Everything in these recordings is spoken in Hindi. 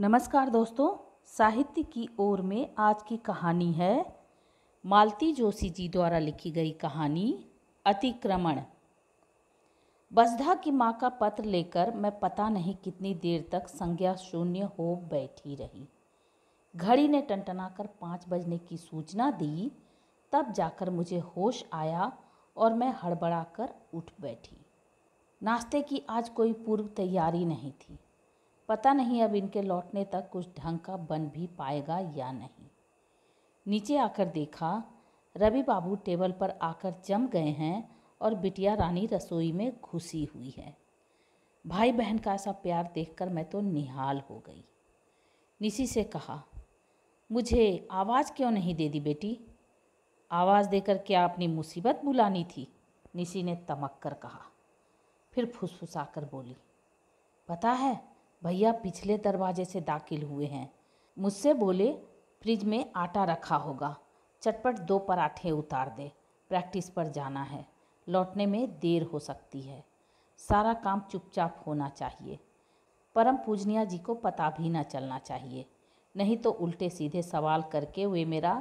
नमस्कार दोस्तों साहित्य की ओर में आज की कहानी है मालती जोशी जी द्वारा लिखी गई कहानी अतिक्रमण बसधा की माँ का पत्र लेकर मैं पता नहीं कितनी देर तक संज्ञा शून्य हो बैठी रही घड़ी ने टनटनाकर पाँच बजने की सूचना दी तब जाकर मुझे होश आया और मैं हड़बड़ाकर उठ बैठी नाश्ते की आज कोई पूर्व तैयारी नहीं थी पता नहीं अब इनके लौटने तक कुछ ढंग का बन भी पाएगा या नहीं नीचे आकर देखा रवि बाबू टेबल पर आकर जम गए हैं और बिटिया रानी रसोई में घुसी हुई है भाई बहन का ऐसा प्यार देखकर मैं तो निहाल हो गई निशी से कहा मुझे आवाज़ क्यों नहीं दे दी बेटी आवाज़ देकर क्या अपनी मुसीबत बुलानी थी निशी ने तमक कर कहा फिर फुसफुसा कर बोली पता है भैया पिछले दरवाजे से दाखिल हुए हैं मुझसे बोले फ्रिज में आटा रखा होगा चटपट दो पराठे उतार दे प्रैक्टिस पर जाना है लौटने में देर हो सकती है सारा काम चुपचाप होना चाहिए परम पूजनिया जी को पता भी ना चलना चाहिए नहीं तो उल्टे सीधे सवाल करके वे मेरा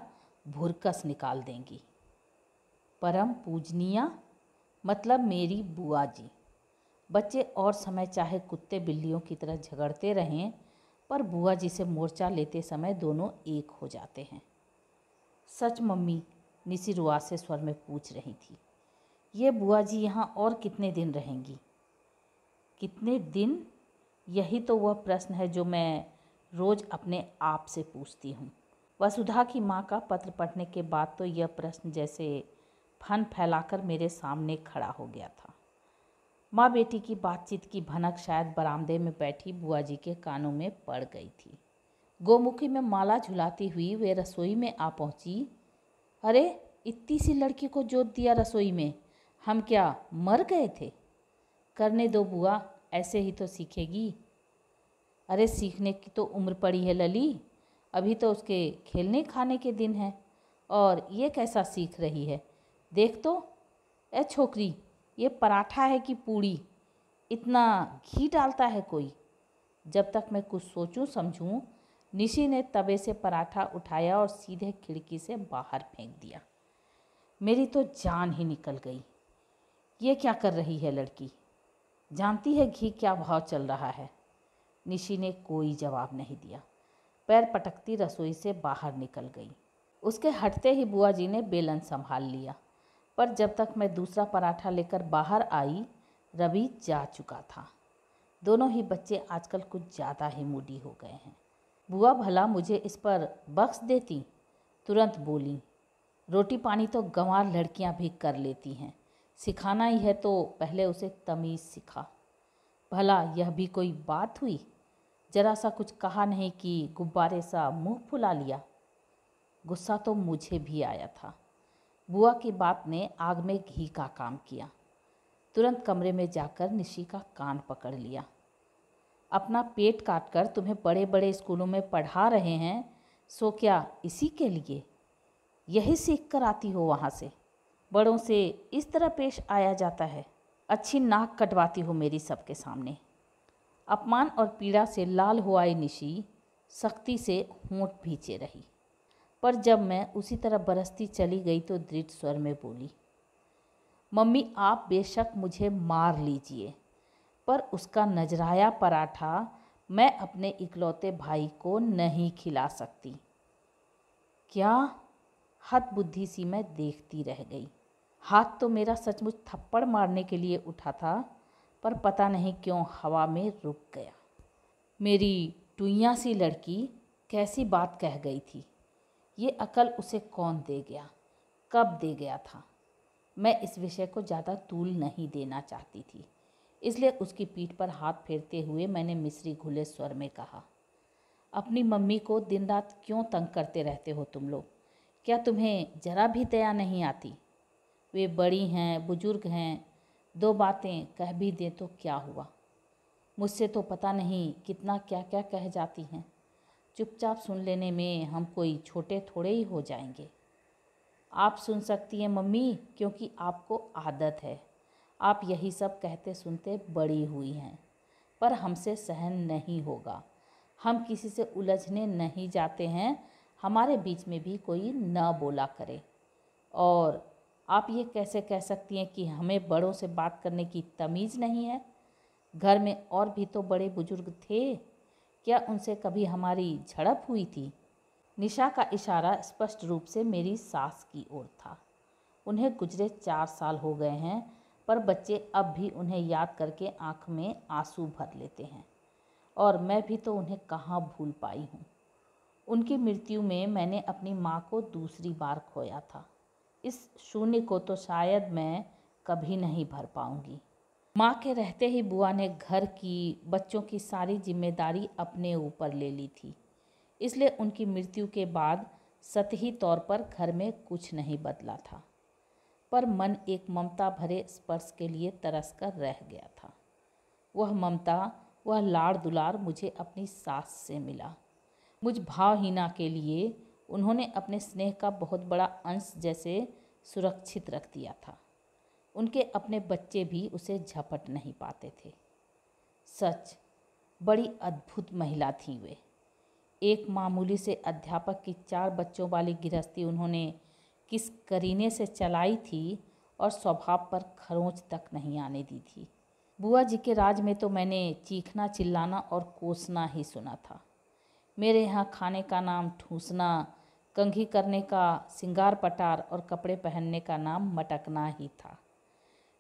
भुरकस निकाल देंगी परम पूजनिया मतलब मेरी बुआ जी बच्चे और समय चाहे कुत्ते बिल्लियों की तरह झगड़ते रहें पर बुआ जी से मोर्चा लेते समय दोनों एक हो जाते हैं सच मम्मी निसी रुआ से स्वर में पूछ रही थी ये बुआ जी यहाँ और कितने दिन रहेंगी कितने दिन यही तो वह प्रश्न है जो मैं रोज़ अपने आप से पूछती हूँ वसुधा की माँ का पत्र पढ़ने के बाद तो यह प्रश्न जैसे फन फैलाकर मेरे सामने खड़ा हो गया था माँ बेटी की बातचीत की भनक शायद बरामदे में बैठी बुआ जी के कानों में पड़ गई थी गोमुखी में माला झुलाती हुई वे रसोई में आ पहुंची अरे इतनी सी लड़की को जोत दिया रसोई में हम क्या मर गए थे करने दो बुआ ऐसे ही तो सीखेगी अरे सीखने की तो उम्र पड़ी है लली अभी तो उसके खेलने खाने के दिन हैं और ये कैसा सीख रही है देख तो ए छोकरी ये पराठा है कि पूड़ी इतना घी डालता है कोई जब तक मैं कुछ सोचूं समझूं निशी ने तवे से पराठा उठाया और सीधे खिड़की से बाहर फेंक दिया मेरी तो जान ही निकल गई ये क्या कर रही है लड़की जानती है घी क्या भाव चल रहा है निशी ने कोई जवाब नहीं दिया पैर पटकती रसोई से बाहर निकल गई उसके हटते ही बुआ जी ने बेलन संभाल लिया पर जब तक मैं दूसरा पराठा लेकर बाहर आई रवि जा चुका था दोनों ही बच्चे आजकल कुछ ज़्यादा ही मूडी हो गए हैं बुआ भला मुझे इस पर बख्श देती तुरंत बोली रोटी पानी तो गंवार लड़कियां भी कर लेती हैं सिखाना ही है तो पहले उसे तमीज़ सिखा भला यह भी कोई बात हुई जरा सा कुछ कहा नहीं कि गुब्बारे सा मुंह फुला लिया गुस्सा तो मुझे भी आया था बुआ की बात ने आग में घी का काम किया तुरंत कमरे में जाकर निशी का कान पकड़ लिया अपना पेट काट कर तुम्हें बड़े बड़े स्कूलों में पढ़ा रहे हैं सो क्या इसी के लिए यही सीख कर आती हो वहाँ से बड़ों से इस तरह पेश आया जाता है अच्छी नाक कटवाती हो मेरी सबके सामने अपमान और पीड़ा से लाल हुआ निशी सख्ती से होंठ भींचे रही पर जब मैं उसी तरह बरसती चली गई तो दृढ़ स्वर में बोली मम्मी आप बेशक मुझे मार लीजिए पर उसका नजराया पराठा मैं अपने इकलौते भाई को नहीं खिला सकती क्या हत बुद्धि सी मैं देखती रह गई हाथ तो मेरा सचमुच थप्पड़ मारने के लिए उठा था पर पता नहीं क्यों हवा में रुक गया मेरी टुइया सी लड़की कैसी बात कह गई थी ये अकल उसे कौन दे गया कब दे गया था मैं इस विषय को ज़्यादा तूल नहीं देना चाहती थी इसलिए उसकी पीठ पर हाथ फेरते हुए मैंने मिस्री घुले स्वर में कहा अपनी मम्मी को दिन रात क्यों तंग करते रहते हो तुम लोग क्या तुम्हें जरा भी दया नहीं आती वे बड़ी हैं बुजुर्ग हैं दो बातें कह भी दें तो क्या हुआ मुझसे तो पता नहीं कितना क्या क्या कह जाती हैं चुपचाप सुन लेने में हम कोई छोटे थोड़े ही हो जाएंगे आप सुन सकती हैं मम्मी क्योंकि आपको आदत है आप यही सब कहते सुनते बड़ी हुई हैं पर हमसे सहन नहीं होगा हम किसी से उलझने नहीं जाते हैं हमारे बीच में भी कोई न बोला करे और आप ये कैसे कह सकती हैं कि हमें बड़ों से बात करने की तमीज़ नहीं है घर में और भी तो बड़े बुजुर्ग थे क्या उनसे कभी हमारी झड़प हुई थी निशा का इशारा स्पष्ट रूप से मेरी सास की ओर था उन्हें गुजरे चार साल हो गए हैं पर बच्चे अब भी उन्हें याद करके आँख में आंसू भर लेते हैं और मैं भी तो उन्हें कहाँ भूल पाई हूँ उनकी मृत्यु में मैंने अपनी माँ को दूसरी बार खोया था इस शून्य को तो शायद मैं कभी नहीं भर पाऊँगी माँ के रहते ही बुआ ने घर की बच्चों की सारी जिम्मेदारी अपने ऊपर ले ली थी इसलिए उनकी मृत्यु के बाद सतही तौर पर घर में कुछ नहीं बदला था पर मन एक ममता भरे स्पर्श के लिए तरस कर रह गया था वह ममता वह लाड़ दुलार मुझे अपनी सास से मिला मुझ भावहीना के लिए उन्होंने अपने स्नेह का बहुत बड़ा अंश जैसे सुरक्षित रख दिया था उनके अपने बच्चे भी उसे झपट नहीं पाते थे सच बड़ी अद्भुत महिला थीं वे एक मामूली से अध्यापक की चार बच्चों वाली गृहस्थी उन्होंने किस करीने से चलाई थी और स्वभाव पर खरोंच तक नहीं आने दी थी बुआ जी के राज में तो मैंने चीखना चिल्लाना और कोसना ही सुना था मेरे यहाँ खाने का नाम ठूसना कंघी करने का सिंगार पटार और कपड़े पहनने का नाम मटकना ही था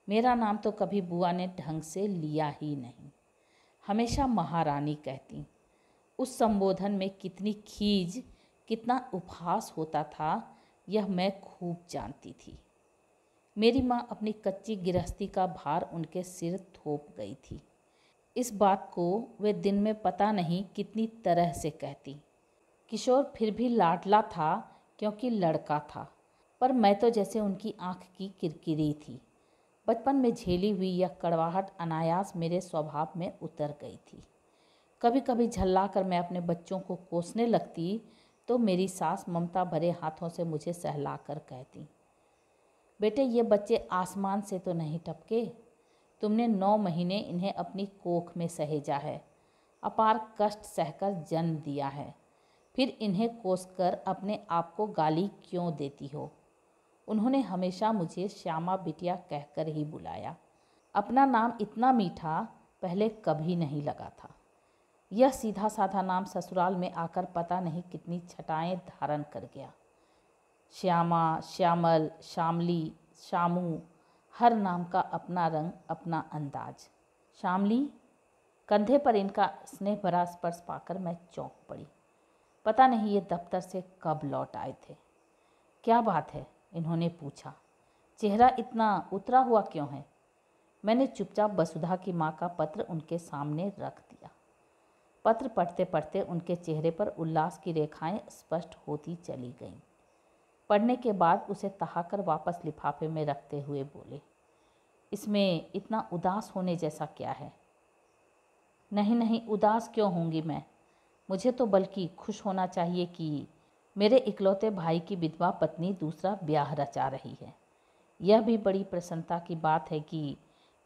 मेरा नाम तो कभी बुआ ने ढंग से लिया ही नहीं हमेशा महारानी कहती उस संबोधन में कितनी खीज कितना उपहास होता था यह मैं खूब जानती थी मेरी माँ अपनी कच्ची गृहस्थी का भार उनके सिर थोप गई थी इस बात को वे दिन में पता नहीं कितनी तरह से कहती किशोर फिर भी लाडला था क्योंकि लड़का था पर मैं तो जैसे उनकी आँख की किरकिरी थी बचपन में झेली हुई यह कड़वाहट अनायास मेरे स्वभाव में उतर गई थी कभी कभी झल्ला कर मैं अपने बच्चों को कोसने लगती तो मेरी सास ममता भरे हाथों से मुझे सहला कर कहती बेटे ये बच्चे आसमान से तो नहीं टपके तुमने नौ महीने इन्हें अपनी कोख में सहेजा है अपार कष्ट सहकर जन्म दिया है फिर इन्हें कोस कर अपने आप को गाली क्यों देती हो उन्होंने हमेशा मुझे श्यामा बिटिया कहकर ही बुलाया अपना नाम इतना मीठा पहले कभी नहीं लगा था यह सीधा साधा नाम ससुराल में आकर पता नहीं कितनी छटाएं धारण कर गया श्यामा श्यामल श्यामली शामू हर नाम का अपना रंग अपना अंदाज शामली कंधे पर इनका स्नेह भरा स्पर्श पाकर मैं चौंक पड़ी पता नहीं ये दफ्तर से कब लौट आए थे क्या बात है इन्होंने पूछा चेहरा इतना उतरा हुआ क्यों है मैंने चुपचाप वसुधा की माँ का पत्र उनके सामने रख दिया पत्र पढ़ते पढ़ते उनके चेहरे पर उल्लास की रेखाएं स्पष्ट होती चली गईं पढ़ने के बाद उसे तहाकर वापस लिफाफे में रखते हुए बोले इसमें इतना उदास होने जैसा क्या है नहीं नहीं उदास क्यों होंगी मैं मुझे तो बल्कि खुश होना चाहिए कि मेरे इकलौते भाई की विधवा पत्नी दूसरा ब्याह रचा रही है यह भी बड़ी प्रसन्नता की बात है कि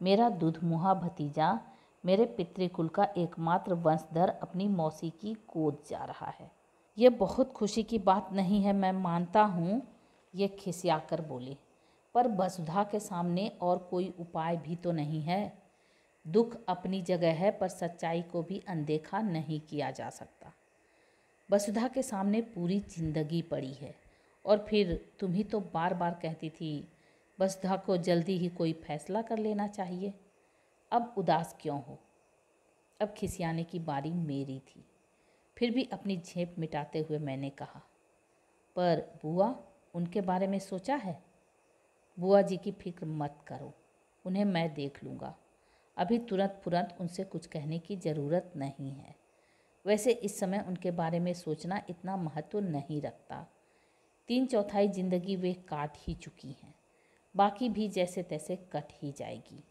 मेरा दूधमुहा भतीजा मेरे पितृकुल का एकमात्र वंशधर अपनी मौसी की गोद जा रहा है यह बहुत खुशी की बात नहीं है मैं मानता हूँ ये खिसियाकर बोली पर वसुधा के सामने और कोई उपाय भी तो नहीं है दुख अपनी जगह है पर सच्चाई को भी अनदेखा नहीं किया जा सकता वसुधा के सामने पूरी जिंदगी पड़ी है और फिर तुम ही तो बार बार कहती थी वसुधा को जल्दी ही कोई फैसला कर लेना चाहिए अब उदास क्यों हो अब खिसियाने की बारी मेरी थी फिर भी अपनी झेप मिटाते हुए मैंने कहा पर बुआ उनके बारे में सोचा है बुआ जी की फिक्र मत करो उन्हें मैं देख लूँगा अभी तुरंत फुरंत उनसे कुछ कहने की ज़रूरत नहीं है वैसे इस समय उनके बारे में सोचना इतना महत्व नहीं रखता तीन चौथाई जिंदगी वे काट ही चुकी हैं बाकी भी जैसे तैसे कट ही जाएगी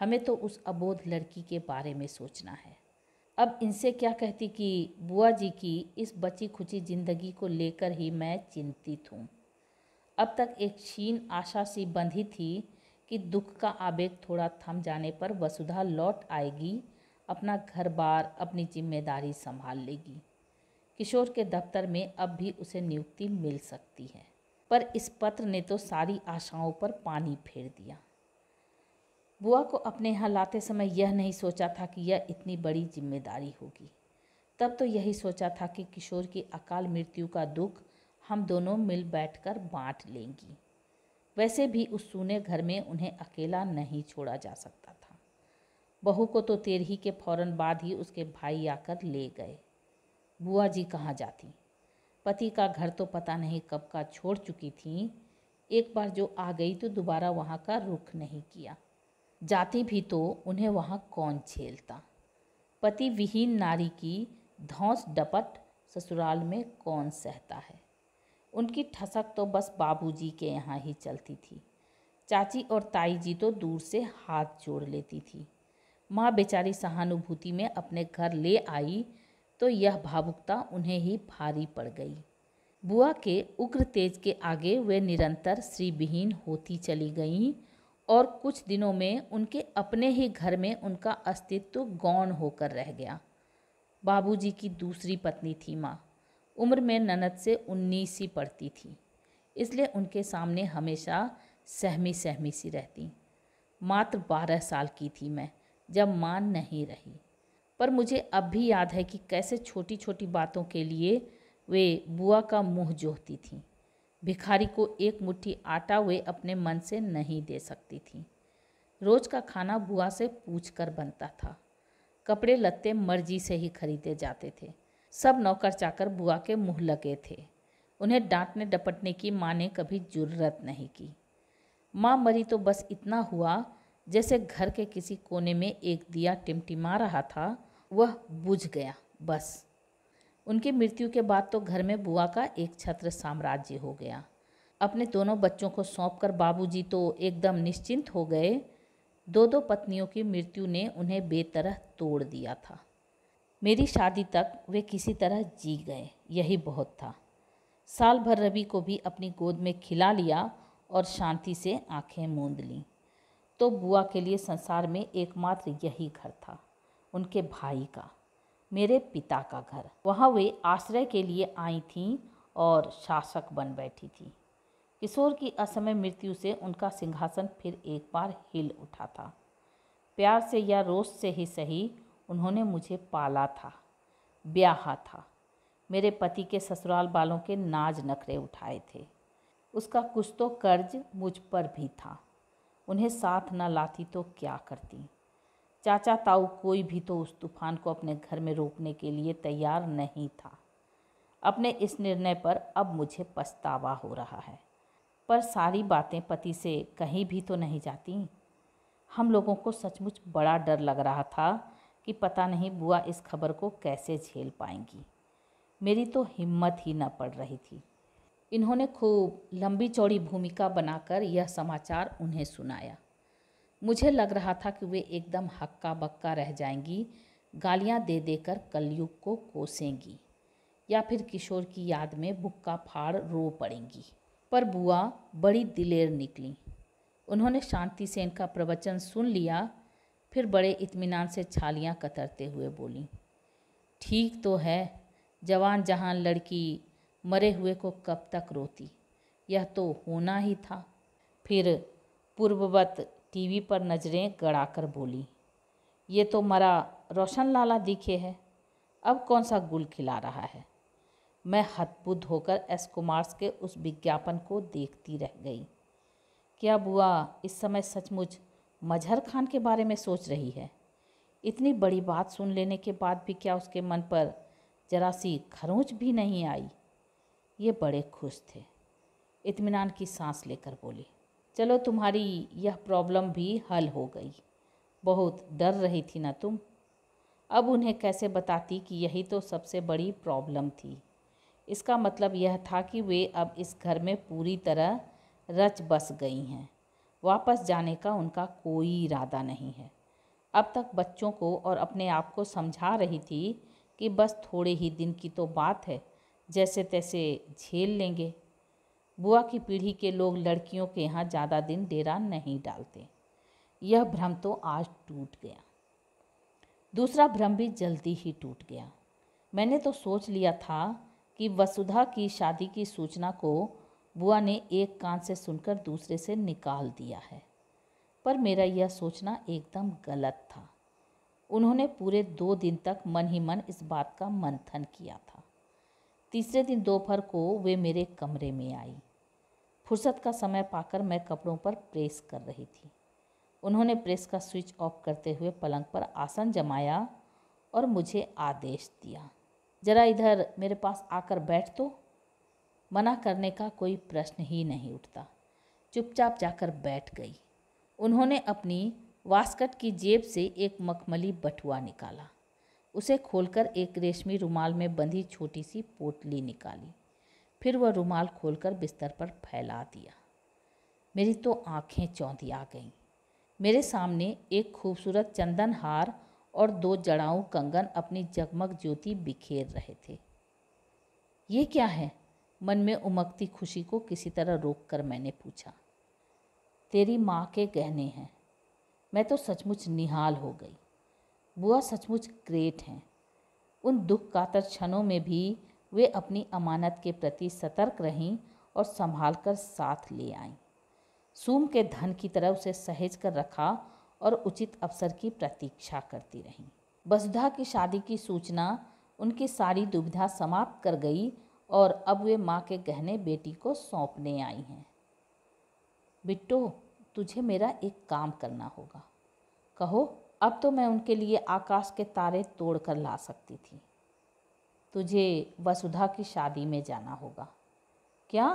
हमें तो उस अबोध लड़की के बारे में सोचना है अब इनसे क्या कहती कि बुआ जी की इस बची खुची जिंदगी को लेकर ही मैं चिंतित हूँ अब तक एक छीन आशा सी बंधी थी कि दुख का आवेग थोड़ा थम जाने पर वसुधा लौट आएगी अपना घर बार अपनी जिम्मेदारी संभाल लेगी किशोर के दफ्तर में अब भी उसे नियुक्ति मिल सकती है पर इस पत्र ने तो सारी आशाओं पर पानी फेर दिया बुआ को अपने यहाँ लाते समय यह नहीं सोचा था कि यह इतनी बड़ी जिम्मेदारी होगी तब तो यही सोचा था कि किशोर की अकाल मृत्यु का दुख हम दोनों मिल बैठकर बांट लेंगी वैसे भी उस सूने घर में उन्हें अकेला नहीं छोड़ा जा सकता बहू को तो तेरही के फौरन बाद ही उसके भाई आकर ले गए बुआ जी कहाँ जाती पति का घर तो पता नहीं कब का छोड़ चुकी थी एक बार जो आ गई तो दोबारा वहाँ का रुख नहीं किया जाती भी तो उन्हें वहाँ कौन झेलता पति विहीन नारी की धौस डपट ससुराल में कौन सहता है उनकी ठसक तो बस बाबूजी के यहाँ ही चलती थी चाची और ताई जी तो दूर से हाथ जोड़ लेती थी माँ बेचारी सहानुभूति में अपने घर ले आई तो यह भावुकता उन्हें ही भारी पड़ गई बुआ के उग्र तेज के आगे वे निरंतर श्रीविहीन होती चली गईं और कुछ दिनों में उनके अपने ही घर में उनका अस्तित्व गौण होकर रह गया बाबूजी की दूसरी पत्नी थी माँ उम्र में ननद से उन्नीस ही पड़ती थी इसलिए उनके सामने हमेशा सहमी सहमी सी रहती मात्र बारह साल की थी मैं जब मान नहीं रही पर मुझे अब भी याद है कि कैसे छोटी छोटी बातों के लिए वे बुआ का मुंह जोहती थीं भिखारी को एक मुट्ठी आटा वे अपने मन से नहीं दे सकती थीं रोज का खाना बुआ से पूछ कर बनता था कपड़े लत्ते मर्जी से ही खरीदे जाते थे सब नौकर चाकर बुआ के मुँह लगे थे उन्हें डांटने डपटने की माँ ने कभी जरूरत नहीं की माँ मरी तो बस इतना हुआ जैसे घर के किसी कोने में एक दिया टिमटिमा रहा था वह बुझ गया बस उनकी मृत्यु के बाद तो घर में बुआ का एक छत्र साम्राज्य हो गया अपने दोनों बच्चों को सौंपकर बाबूजी तो एकदम निश्चिंत हो गए दो दो पत्नियों की मृत्यु ने उन्हें बेतरह तोड़ दिया था मेरी शादी तक वे किसी तरह जी गए यही बहुत था साल भर रवि को भी अपनी गोद में खिला लिया और शांति से आंखें मूंद लीं तो बुआ के लिए संसार में एकमात्र यही घर था उनके भाई का मेरे पिता का घर वहाँ वे आश्रय के लिए आई थीं और शासक बन बैठी थीं किशोर की असमय मृत्यु से उनका सिंहासन फिर एक बार हिल उठा था प्यार से या रोष से ही सही उन्होंने मुझे पाला था ब्याहा था मेरे पति के ससुराल वालों के नाज नखरे उठाए थे उसका कुछ तो कर्ज मुझ पर भी था उन्हें साथ न लाती तो क्या करती चाचा ताऊ कोई भी तो उस तूफान को अपने घर में रोकने के लिए तैयार नहीं था अपने इस निर्णय पर अब मुझे पछतावा हो रहा है पर सारी बातें पति से कहीं भी तो नहीं जाती हम लोगों को सचमुच बड़ा डर लग रहा था कि पता नहीं बुआ इस खबर को कैसे झेल पाएंगी मेरी तो हिम्मत ही न पड़ रही थी इन्होंने खूब लंबी चौड़ी भूमिका बनाकर यह समाचार उन्हें सुनाया मुझे लग रहा था कि वे एकदम हक्का बक्का रह जाएंगी गालियां दे देकर कलयुग को कोसेंगी या फिर किशोर की याद में बुक्का फाड़ रो पड़ेंगी पर बुआ बड़ी दिलेर निकली उन्होंने शांति सेन का प्रवचन सुन लिया फिर बड़े इत्मीनान से छालियां कतरते हुए बोली ठीक तो है जवान जहान लड़की मरे हुए को कब तक रोती यह तो होना ही था फिर पूर्ववत टीवी पर नज़रें गड़ाकर बोली ये तो मरा रोशन लाला दिखे है अब कौन सा गुल खिला रहा है मैं हतबुद्ध होकर एस कुमार्स के उस विज्ञापन को देखती रह गई क्या बुआ इस समय सचमुच मजहर खान के बारे में सोच रही है इतनी बड़ी बात सुन लेने के बाद भी क्या उसके मन पर जरा सी खरोंच भी नहीं आई ये बड़े खुश थे इतमान की सांस लेकर बोली चलो तुम्हारी यह प्रॉब्लम भी हल हो गई बहुत डर रही थी ना तुम अब उन्हें कैसे बताती कि यही तो सबसे बड़ी प्रॉब्लम थी इसका मतलब यह था कि वे अब इस घर में पूरी तरह रच बस गई हैं वापस जाने का उनका कोई इरादा नहीं है अब तक बच्चों को और अपने आप को समझा रही थी कि बस थोड़े ही दिन की तो बात है जैसे तैसे झेल लेंगे बुआ की पीढ़ी के लोग लड़कियों के यहाँ ज़्यादा दिन डेरा नहीं डालते यह भ्रम तो आज टूट गया दूसरा भ्रम भी जल्दी ही टूट गया मैंने तो सोच लिया था कि वसुधा की शादी की सूचना को बुआ ने एक कान से सुनकर दूसरे से निकाल दिया है पर मेरा यह सोचना एकदम गलत था उन्होंने पूरे दो दिन तक मन ही मन इस बात का मंथन किया था तीसरे दिन दोपहर को वे मेरे कमरे में आई फुर्सत का समय पाकर मैं कपड़ों पर प्रेस कर रही थी उन्होंने प्रेस का स्विच ऑफ करते हुए पलंग पर आसन जमाया और मुझे आदेश दिया जरा इधर मेरे पास आकर बैठ तो मना करने का कोई प्रश्न ही नहीं उठता चुपचाप जाकर बैठ गई उन्होंने अपनी वास्कट की जेब से एक मखमली बटुआ निकाला उसे खोलकर एक रेशमी रुमाल में बंधी छोटी सी पोटली निकाली फिर वह रुमाल खोलकर बिस्तर पर फैला दिया मेरी तो आंखें चौंधी आ गईं मेरे सामने एक खूबसूरत चंदन हार और दो जड़ाऊ कंगन अपनी जगमग ज्योति बिखेर रहे थे ये क्या है मन में उमकती खुशी को किसी तरह रोक कर मैंने पूछा तेरी माँ के गहने हैं मैं तो सचमुच निहाल हो गई बुआ सचमुच ग्रेट हैं उन दुख कातर क्षणों में भी वे अपनी अमानत के प्रति सतर्क रहीं और संभाल कर साथ ले आईं सूम के धन की तरह उसे सहेज कर रखा और उचित अवसर की प्रतीक्षा करती रहीं वसुधा की शादी की सूचना उनकी सारी दुविधा समाप्त कर गई और अब वे माँ के गहने बेटी को सौंपने आई हैं बिट्टो तुझे मेरा एक काम करना होगा कहो अब तो मैं उनके लिए आकाश के तारे तोड़ कर ला सकती थी तुझे वसुधा की शादी में जाना होगा क्या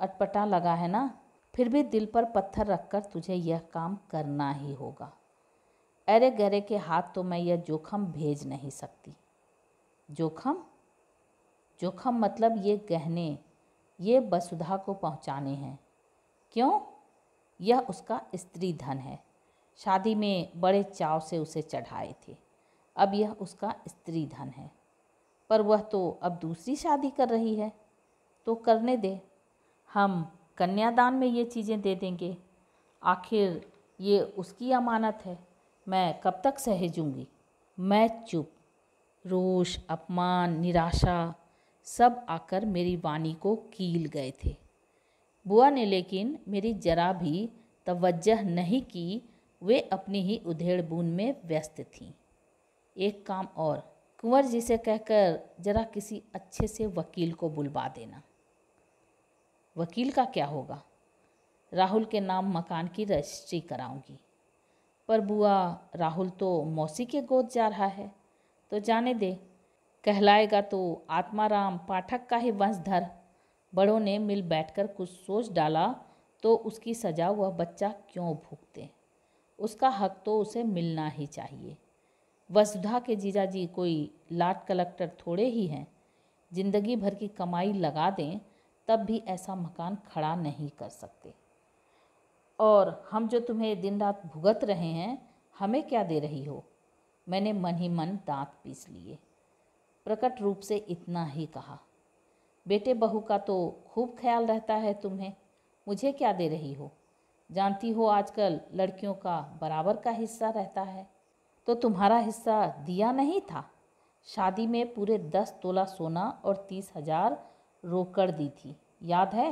अटपटा लगा है ना फिर भी दिल पर पत्थर रखकर तुझे यह काम करना ही होगा अरे गरे के हाथ तो मैं यह जोखम भेज नहीं सकती जोखम जोखम मतलब ये गहने ये वसुधा को पहुँचाने हैं क्यों यह उसका स्त्री धन है शादी में बड़े चाव से उसे चढ़ाए थे अब यह उसका स्त्री धन है पर वह तो अब दूसरी शादी कर रही है तो करने दे हम कन्यादान में ये चीज़ें दे देंगे आखिर ये उसकी अमानत है मैं कब तक सहेजूंगी मैं चुप रोष अपमान निराशा सब आकर मेरी वाणी को कील गए थे बुआ ने लेकिन मेरी जरा भी तवज्जह नहीं की वे अपनी ही उधेड़ बून में व्यस्त थीं एक काम और कुंवर जी से कहकर जरा किसी अच्छे से वकील को बुलवा देना वकील का क्या होगा राहुल के नाम मकान की रजिस्ट्री कराऊंगी पर बुआ राहुल तो मौसी के गोद जा रहा है तो जाने दे कहलाएगा तो आत्माराम पाठक का ही वंशधर बड़ों ने मिल बैठकर कुछ सोच डाला तो उसकी सजा वह बच्चा क्यों हैं उसका हक तो उसे मिलना ही चाहिए वसुधा के जीजा जी कोई लाट कलेक्टर थोड़े ही हैं जिंदगी भर की कमाई लगा दें तब भी ऐसा मकान खड़ा नहीं कर सकते और हम जो तुम्हें दिन रात भुगत रहे हैं हमें क्या दे रही हो मैंने मन ही मन दांत पीस लिए प्रकट रूप से इतना ही कहा बेटे बहू का तो खूब ख्याल रहता है तुम्हें मुझे क्या दे रही हो जानती हो आजकल लड़कियों का बराबर का हिस्सा रहता है तो तुम्हारा हिस्सा दिया नहीं था शादी में पूरे दस तोला सोना और तीस हजार रोकड़ दी थी याद है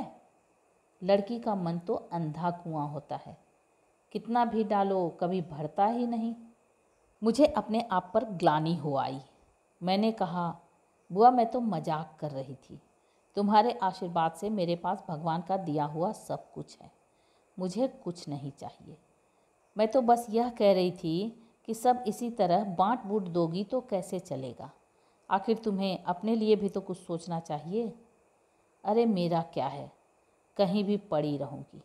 लड़की का मन तो अंधा कुआं होता है कितना भी डालो कभी भरता ही नहीं मुझे अपने आप पर ग्लानी हो आई मैंने कहा बुआ मैं तो मजाक कर रही थी तुम्हारे आशीर्वाद से मेरे पास भगवान का दिया हुआ सब कुछ है मुझे कुछ नहीं चाहिए मैं तो बस यह कह रही थी कि सब इसी तरह बांट बूट दोगी तो कैसे चलेगा आखिर तुम्हें अपने लिए भी तो कुछ सोचना चाहिए अरे मेरा क्या है कहीं भी पड़ी रहूँगी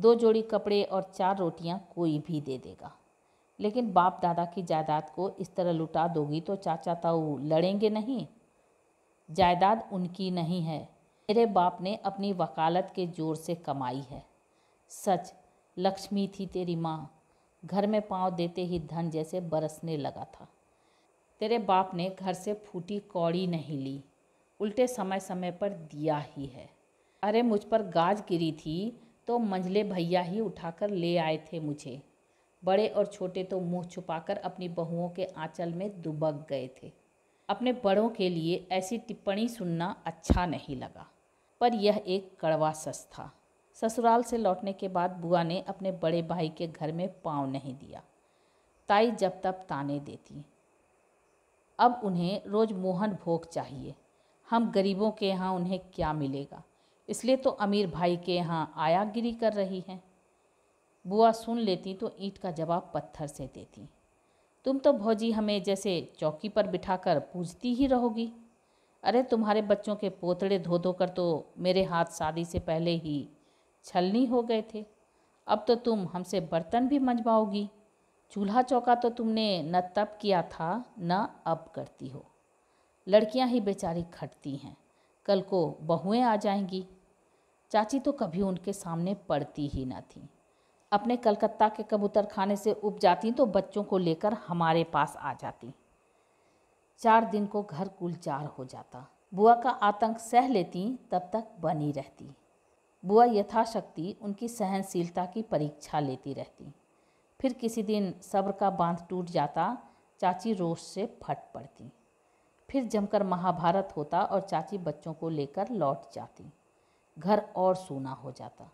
दो जोड़ी कपड़े और चार रोटियाँ कोई भी दे देगा लेकिन बाप दादा की जायदाद को इस तरह लुटा दोगी तो चाचा ताऊ लड़ेंगे नहीं जायदाद उनकी नहीं है मेरे बाप ने अपनी वकालत के जोर से कमाई है सच लक्ष्मी थी तेरी माँ घर में पांव देते ही धन जैसे बरसने लगा था तेरे बाप ने घर से फूटी कौड़ी नहीं ली उल्टे समय समय पर दिया ही है अरे मुझ पर गाज गिरी थी तो मंझले भैया ही उठाकर ले आए थे मुझे बड़े और छोटे तो मुंह छुपाकर अपनी बहुओं के आंचल में दुबक गए थे अपने बड़ों के लिए ऐसी टिप्पणी सुनना अच्छा नहीं लगा पर यह एक कड़वा सच था ससुराल से लौटने के बाद बुआ ने अपने बड़े भाई के घर में पाँव नहीं दिया ताई जब तब ताने देती अब उन्हें रोज़ मोहन भोग चाहिए हम गरीबों के यहाँ उन्हें क्या मिलेगा इसलिए तो अमीर भाई के यहाँ आयागिरी कर रही हैं बुआ सुन लेती तो ईंट का जवाब पत्थर से देती तुम तो भौजी हमें जैसे चौकी पर बिठाकर पूजती ही रहोगी अरे तुम्हारे बच्चों के पोतड़े धो धो कर तो मेरे हाथ शादी से पहले ही छलनी हो गए थे अब तो तुम हमसे बर्तन भी मंजवाओगी चूल्हा चौका तो तुमने न तब किया था न अब करती हो लड़कियां ही बेचारी खटती हैं कल को बहुएं आ जाएंगी चाची तो कभी उनके सामने पड़ती ही ना थी अपने कलकत्ता के कबूतर खाने से उब जाती तो बच्चों को लेकर हमारे पास आ जाती चार दिन को घर कुल चार हो जाता बुआ का आतंक सह लेती तब तक बनी रहती बुआ यथाशक्ति उनकी सहनशीलता की परीक्षा लेती रहती फिर किसी दिन सब्र का बांध टूट जाता चाची रोष से फट पड़ती फिर जमकर महाभारत होता और चाची बच्चों को लेकर लौट जाती घर और सूना हो जाता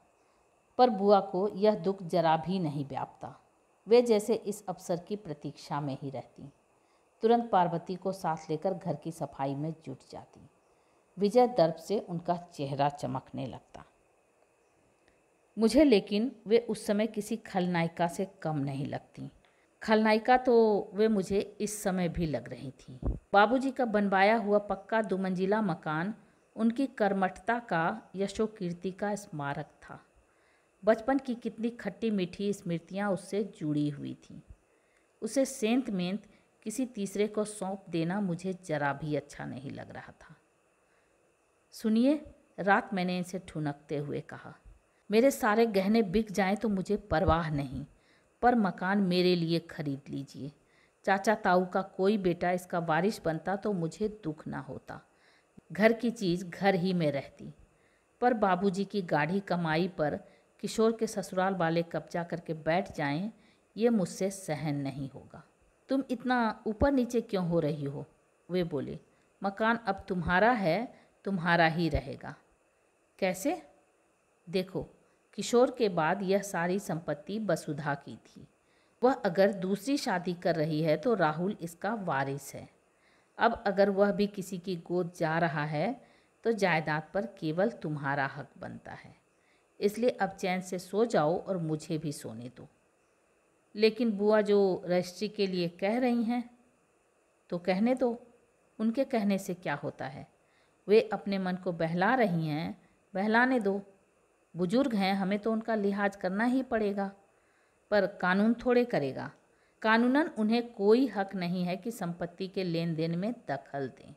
पर बुआ को यह दुख जरा भी नहीं व्यापता वे जैसे इस अवसर की प्रतीक्षा में ही रहती तुरंत पार्वती को साथ लेकर घर की सफाई में जुट जाती विजय दर्प से उनका चेहरा चमकने लगता मुझे लेकिन वे उस समय किसी खलनायिका से कम नहीं लगती खलनायिका तो वे मुझे इस समय भी लग रही थी बाबूजी का बनवाया हुआ पक्का दुमंजिला मकान उनकी कर्मठता का यशो कीर्ति का स्मारक था बचपन की कितनी खट्टी मीठी स्मृतियाँ उससे जुड़ी हुई थीं उसे सेंत मेंत किसी तीसरे को सौंप देना मुझे जरा भी अच्छा नहीं लग रहा था सुनिए रात मैंने इसे ठुनकते हुए कहा मेरे सारे गहने बिक जाएं तो मुझे परवाह नहीं पर मकान मेरे लिए खरीद लीजिए चाचा ताऊ का कोई बेटा इसका वारिश बनता तो मुझे दुख ना होता घर की चीज़ घर ही में रहती पर बाबूजी की गाढ़ी कमाई पर किशोर के ससुराल वाले कब्जा करके बैठ जाएं ये मुझसे सहन नहीं होगा तुम इतना ऊपर नीचे क्यों हो रही हो वे बोले मकान अब तुम्हारा है तुम्हारा ही रहेगा कैसे देखो किशोर के बाद यह सारी संपत्ति वसुधा की थी वह अगर दूसरी शादी कर रही है तो राहुल इसका वारिस है अब अगर वह भी किसी की गोद जा रहा है तो जायदाद पर केवल तुम्हारा हक बनता है इसलिए अब चैन से सो जाओ और मुझे भी सोने दो लेकिन बुआ जो रजिस्ट्री के लिए कह रही हैं तो कहने दो उनके कहने से क्या होता है वे अपने मन को बहला रही हैं बहलाने दो बुजुर्ग हैं हमें तो उनका लिहाज करना ही पड़ेगा पर कानून थोड़े करेगा कानूनन उन्हें कोई हक नहीं है कि संपत्ति के लेन देन में दखल दें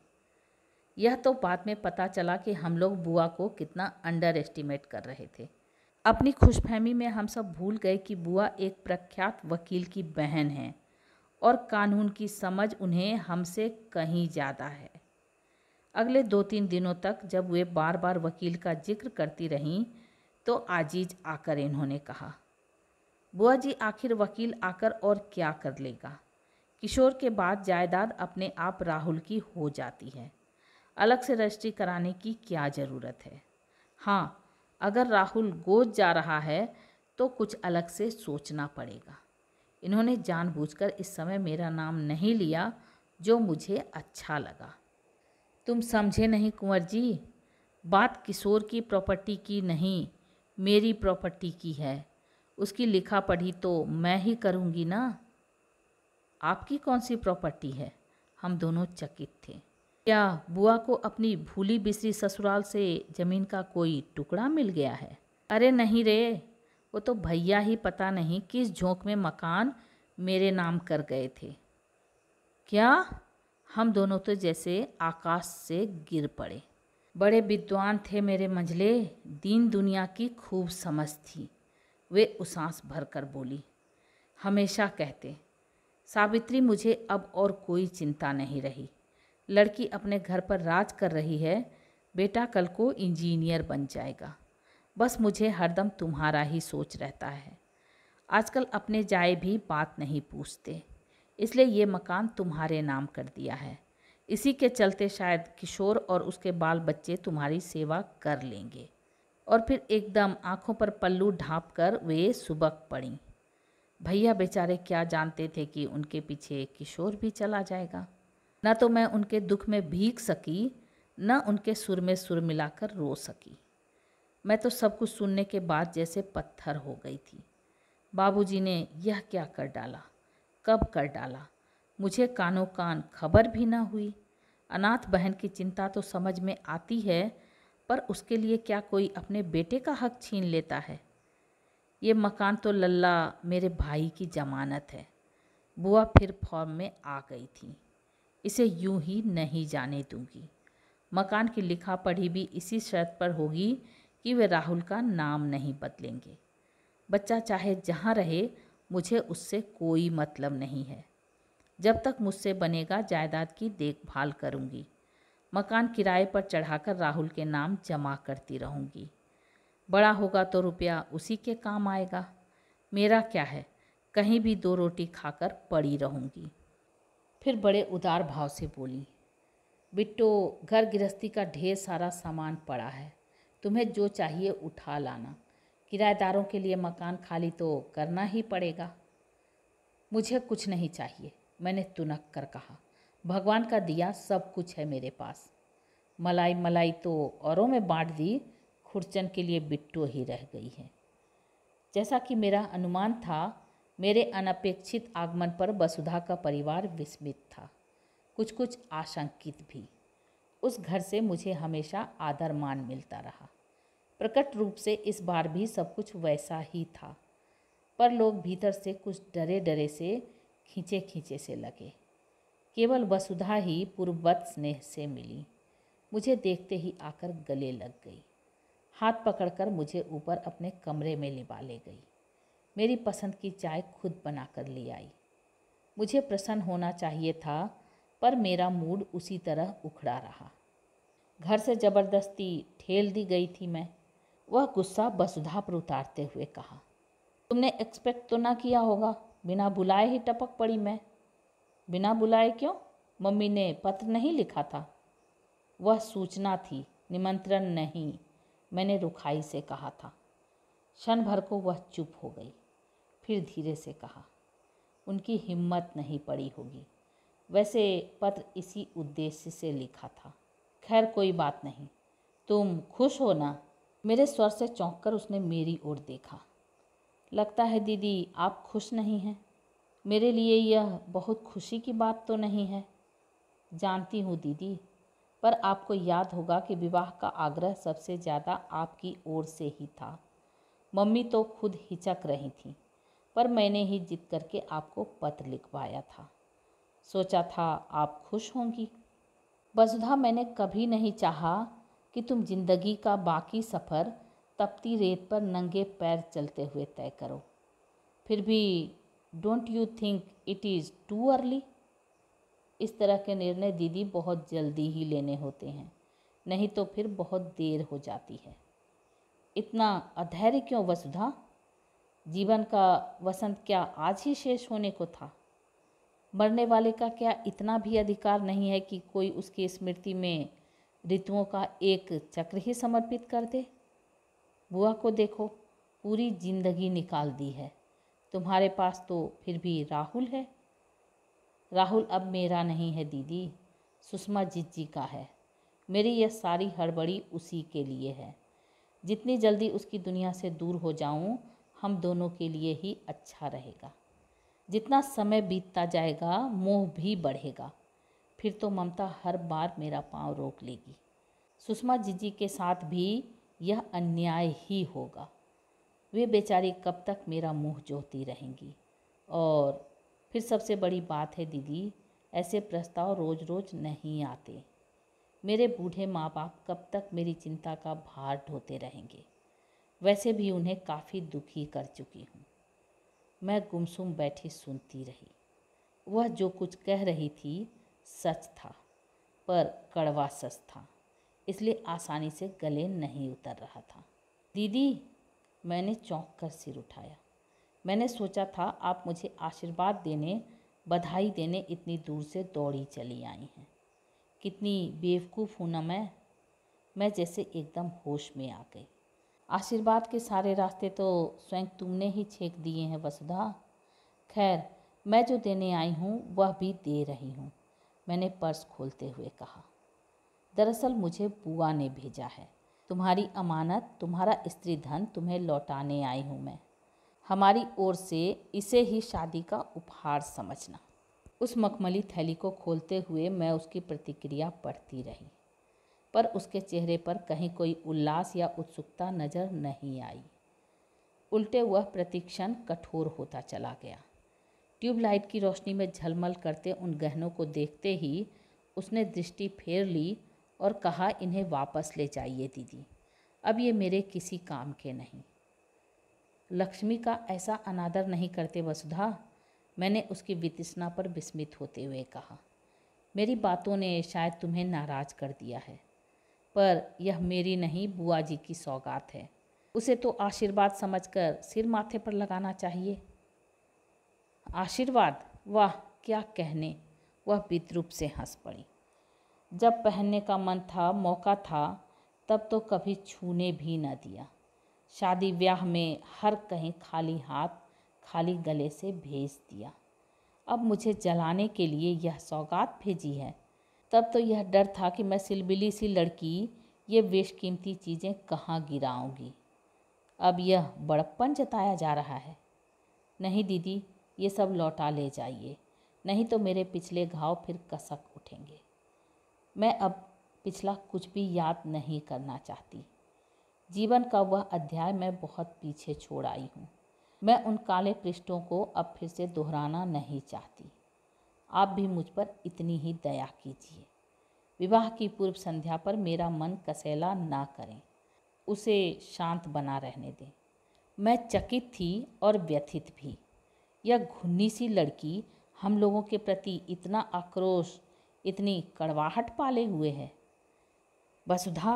यह तो बाद में पता चला कि हम लोग बुआ को कितना अंडर एस्टिमेट कर रहे थे अपनी खुशफहमी में हम सब भूल गए कि बुआ एक प्रख्यात वकील की बहन है और कानून की समझ उन्हें हमसे कहीं ज़्यादा है अगले दो तीन दिनों तक जब वे बार बार वकील का जिक्र करती रहीं तो आजीज आकर इन्होंने कहा बुआ जी आखिर वकील आकर और क्या कर लेगा किशोर के बाद जायदाद अपने आप राहुल की हो जाती है अलग से रजिस्ट्री कराने की क्या ज़रूरत है हाँ अगर राहुल गोद जा रहा है तो कुछ अलग से सोचना पड़ेगा इन्होंने जानबूझकर इस समय मेरा नाम नहीं लिया जो मुझे अच्छा लगा तुम समझे नहीं कुंवर जी बात किशोर की प्रॉपर्टी की नहीं मेरी प्रॉपर्टी की है उसकी लिखा पढ़ी तो मैं ही करूँगी ना आपकी कौन सी प्रॉपर्टी है हम दोनों चकित थे क्या बुआ को अपनी भूली बिसरी ससुराल से ज़मीन का कोई टुकड़ा मिल गया है अरे नहीं रे वो तो भैया ही पता नहीं किस झोंक में मकान मेरे नाम कर गए थे क्या हम दोनों तो जैसे आकाश से गिर पड़े बड़े विद्वान थे मेरे मंझले दीन दुनिया की खूब समझ थी वे उसांस भर कर बोली हमेशा कहते सावित्री मुझे अब और कोई चिंता नहीं रही लड़की अपने घर पर राज कर रही है बेटा कल को इंजीनियर बन जाएगा बस मुझे हरदम तुम्हारा ही सोच रहता है आजकल अपने जाए भी बात नहीं पूछते इसलिए ये मकान तुम्हारे नाम कर दिया है इसी के चलते शायद किशोर और उसके बाल बच्चे तुम्हारी सेवा कर लेंगे और फिर एकदम आंखों पर पल्लू ढाँप कर वे सुबक पड़ी भैया बेचारे क्या जानते थे कि उनके पीछे किशोर भी चला जाएगा न तो मैं उनके दुख में भीग सकी न उनके सुर में सुर मिलाकर रो सकी मैं तो सब कुछ सुनने के बाद जैसे पत्थर हो गई थी बाबूजी ने यह क्या कर डाला कब कर डाला मुझे कानो कान खबर भी ना हुई अनाथ बहन की चिंता तो समझ में आती है पर उसके लिए क्या कोई अपने बेटे का हक छीन लेता है ये मकान तो लल्ला मेरे भाई की जमानत है बुआ फिर फॉर्म में आ गई थी इसे यूं ही नहीं जाने दूंगी मकान की लिखा पढ़ी भी इसी शर्त पर होगी कि वे राहुल का नाम नहीं बदलेंगे बच्चा चाहे जहाँ रहे मुझे उससे कोई मतलब नहीं है जब तक मुझसे बनेगा जायदाद की देखभाल करूँगी मकान किराए पर चढ़ाकर राहुल के नाम जमा करती रहूँगी बड़ा होगा तो रुपया उसी के काम आएगा मेरा क्या है कहीं भी दो रोटी खाकर पड़ी रहूँगी फिर बड़े उदार भाव से बोली बिट्टो घर गृहस्थी का ढेर सारा सामान पड़ा है तुम्हें जो चाहिए उठा लाना किराएदारों के लिए मकान खाली तो करना ही पड़ेगा मुझे कुछ नहीं चाहिए मैंने तुनक कर कहा भगवान का दिया सब कुछ है मेरे पास मलाई मलाई तो औरों में बांट दी खुरचन के लिए बिट्टू ही रह गई है जैसा कि मेरा अनुमान था मेरे अनपेक्षित आगमन पर वसुधा का परिवार विस्मित था कुछ कुछ आशंकित भी उस घर से मुझे हमेशा आदर मान मिलता रहा प्रकट रूप से इस बार भी सब कुछ वैसा ही था पर लोग भीतर से कुछ डरे डरे से खींचे खींचे से लगे केवल वसुधा ही पूर्ववत स्नेह से मिली मुझे देखते ही आकर गले लग गई हाथ पकड़कर मुझे ऊपर अपने कमरे में लिबा ले गई मेरी पसंद की चाय खुद बनाकर ले आई मुझे प्रसन्न होना चाहिए था पर मेरा मूड उसी तरह उखड़ा रहा घर से ज़बरदस्ती ठेल दी गई थी मैं वह गुस्सा बसुधा पर उतारते हुए कहा तुमने एक्सपेक्ट तो ना किया होगा बिना बुलाए ही टपक पड़ी मैं बिना बुलाए क्यों मम्मी ने पत्र नहीं लिखा था वह सूचना थी निमंत्रण नहीं मैंने रुखाई से कहा था क्षण भर को वह चुप हो गई फिर धीरे से कहा उनकी हिम्मत नहीं पड़ी होगी वैसे पत्र इसी उद्देश्य से लिखा था खैर कोई बात नहीं तुम खुश हो ना मेरे स्वर से चौंक कर उसने मेरी ओर देखा लगता है दीदी आप खुश नहीं हैं मेरे लिए यह बहुत खुशी की बात तो नहीं है जानती हूँ दीदी पर आपको याद होगा कि विवाह का आग्रह सबसे ज़्यादा आपकी ओर से ही था मम्मी तो खुद हिचक रही थी पर मैंने ही जिद करके आपको पत्र लिखवाया था सोचा था आप खुश होंगी वसुधा मैंने कभी नहीं चाहा कि तुम जिंदगी का बाकी सफ़र तपती रेत पर नंगे पैर चलते हुए तय करो फिर भी don't you think it is too early इस तरह के निर्णय दीदी बहुत जल्दी ही लेने होते हैं नहीं तो फिर बहुत देर हो जाती है इतना अधैर्य क्यों वसुधा जीवन का वसंत क्या आज ही शेष होने को था मरने वाले का क्या इतना भी अधिकार नहीं है कि कोई उसकी स्मृति में ऋतुओं का एक चक्र ही समर्पित कर दे बुआ को देखो पूरी जिंदगी निकाल दी है तुम्हारे पास तो फिर भी राहुल है राहुल अब मेरा नहीं है दीदी सुषमा जी का है मेरी यह सारी हड़बड़ी उसी के लिए है जितनी जल्दी उसकी दुनिया से दूर हो जाऊं हम दोनों के लिए ही अच्छा रहेगा जितना समय बीतता जाएगा मोह भी बढ़ेगा फिर तो ममता हर बार मेरा पांव रोक लेगी सुषमा जीजी के साथ भी यह अन्याय ही होगा वे बेचारी कब तक मेरा मुंह जोती रहेंगी और फिर सबसे बड़ी बात है दीदी ऐसे प्रस्ताव रोज़ रोज़ नहीं आते मेरे बूढ़े माँ बाप कब तक मेरी चिंता का भार ढोते रहेंगे वैसे भी उन्हें काफ़ी दुखी कर चुकी हूँ मैं गुमसुम बैठी सुनती रही वह जो कुछ कह रही थी सच था पर कड़वा सच था इसलिए आसानी से गले नहीं उतर रहा था दीदी मैंने चौंक कर सिर उठाया मैंने सोचा था आप मुझे आशीर्वाद देने बधाई देने इतनी दूर से दौड़ी चली आई हैं कितनी बेवकूफ़ हूँ ना मैं मैं जैसे एकदम होश में आ गई आशीर्वाद के सारे रास्ते तो स्वयं तुमने ही छेक दिए हैं वसुधा खैर मैं जो देने आई हूँ वह भी दे रही हूँ मैंने पर्स खोलते हुए कहा दरअसल मुझे बुआ ने भेजा है तुम्हारी अमानत तुम्हारा स्त्री धन तुम्हें लौटाने आई हूँ मैं हमारी ओर से इसे ही शादी का उपहार समझना उस मखमली थैली को खोलते हुए मैं उसकी प्रतिक्रिया पढ़ती रही पर उसके चेहरे पर कहीं कोई उल्लास या उत्सुकता नज़र नहीं आई उल्टे वह प्रतीक्षण कठोर होता चला गया ट्यूबलाइट की रोशनी में झलमल करते उन गहनों को देखते ही उसने दृष्टि फेर ली और कहा इन्हें वापस ले जाइए दीदी अब ये मेरे किसी काम के नहीं लक्ष्मी का ऐसा अनादर नहीं करते वसुधा मैंने उसकी वितृष्णा पर विस्मित होते हुए कहा मेरी बातों ने शायद तुम्हें नाराज कर दिया है पर यह मेरी नहीं बुआ जी की सौगात है उसे तो आशीर्वाद समझकर सिर माथे पर लगाना चाहिए आशीर्वाद वाह क्या कहने वह विद्रूप से हंस पड़ी जब पहनने का मन था मौका था तब तो कभी छूने भी न दिया शादी ब्याह में हर कहीं खाली हाथ खाली गले से भेज दिया अब मुझे जलाने के लिए यह सौगात भेजी है तब तो यह डर था कि मैं सिलबिली सी लड़की ये बेशकीमती चीज़ें कहाँ गिराऊंगी अब यह बड़प्पन जताया जा रहा है नहीं दीदी ये सब लौटा ले जाइए नहीं तो मेरे पिछले घाव फिर कसक उठेंगे मैं अब पिछला कुछ भी याद नहीं करना चाहती जीवन का वह अध्याय मैं बहुत पीछे छोड़ आई हूँ मैं उन काले पृष्ठों को अब फिर से दोहराना नहीं चाहती आप भी मुझ पर इतनी ही दया कीजिए विवाह की पूर्व संध्या पर मेरा मन कसैला ना करें उसे शांत बना रहने दें मैं चकित थी और व्यथित भी यह घुन्नी सी लड़की हम लोगों के प्रति इतना आक्रोश इतनी कड़वाहट पाले हुए है वसुधा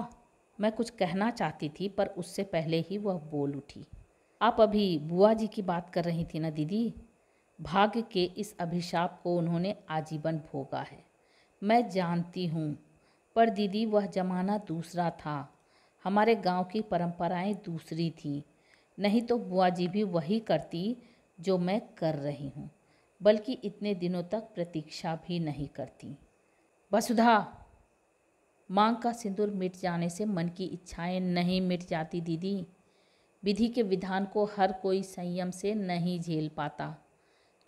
मैं कुछ कहना चाहती थी पर उससे पहले ही वह बोल उठी आप अभी बुआ जी की बात कर रही थी ना दीदी भाग्य के इस अभिशाप को उन्होंने आजीवन भोगा है मैं जानती हूँ पर दीदी वह जमाना दूसरा था हमारे गांव की परंपराएं दूसरी थीं नहीं तो बुआ जी भी वही करती जो मैं कर रही हूँ बल्कि इतने दिनों तक प्रतीक्षा भी नहीं करती वसुधा मांग का सिंदूर मिट जाने से मन की इच्छाएं नहीं मिट जाती दीदी विधि के विधान को हर कोई संयम से नहीं झेल पाता